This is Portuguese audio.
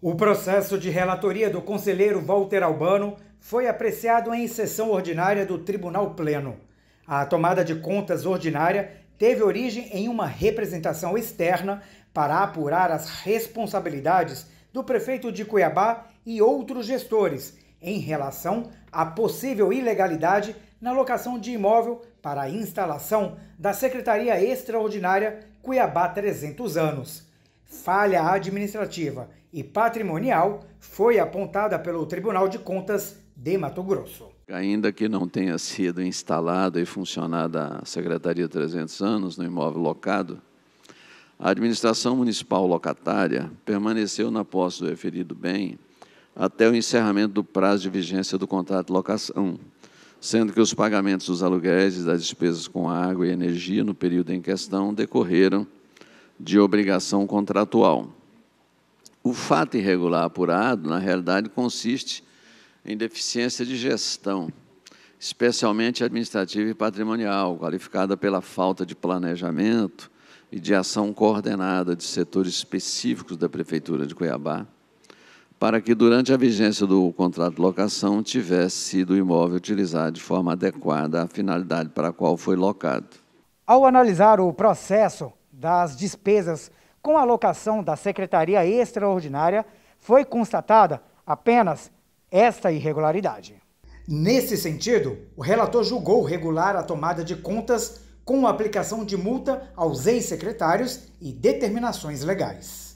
O processo de relatoria do conselheiro Walter Albano foi apreciado em sessão ordinária do Tribunal Pleno. A tomada de contas ordinária teve origem em uma representação externa para apurar as responsabilidades do prefeito de Cuiabá e outros gestores em relação à possível ilegalidade na locação de imóvel para a instalação da Secretaria Extraordinária Cuiabá 300 anos falha administrativa e patrimonial foi apontada pelo Tribunal de Contas de Mato Grosso. Ainda que não tenha sido instalada e funcionada a Secretaria 300 anos no imóvel locado, a administração municipal locatária permaneceu na posse do referido bem até o encerramento do prazo de vigência do contrato de locação, sendo que os pagamentos dos aluguéis e das despesas com água e energia no período em questão decorreram de obrigação contratual. O fato irregular apurado, na realidade, consiste em deficiência de gestão, especialmente administrativa e patrimonial, qualificada pela falta de planejamento e de ação coordenada de setores específicos da Prefeitura de Cuiabá, para que, durante a vigência do contrato de locação, tivesse sido o imóvel utilizado de forma adequada à finalidade para a qual foi locado. Ao analisar o processo, das despesas com a alocação da Secretaria Extraordinária foi constatada apenas esta irregularidade. Nesse sentido, o relator julgou regular a tomada de contas com a aplicação de multa aos ex-secretários e determinações legais.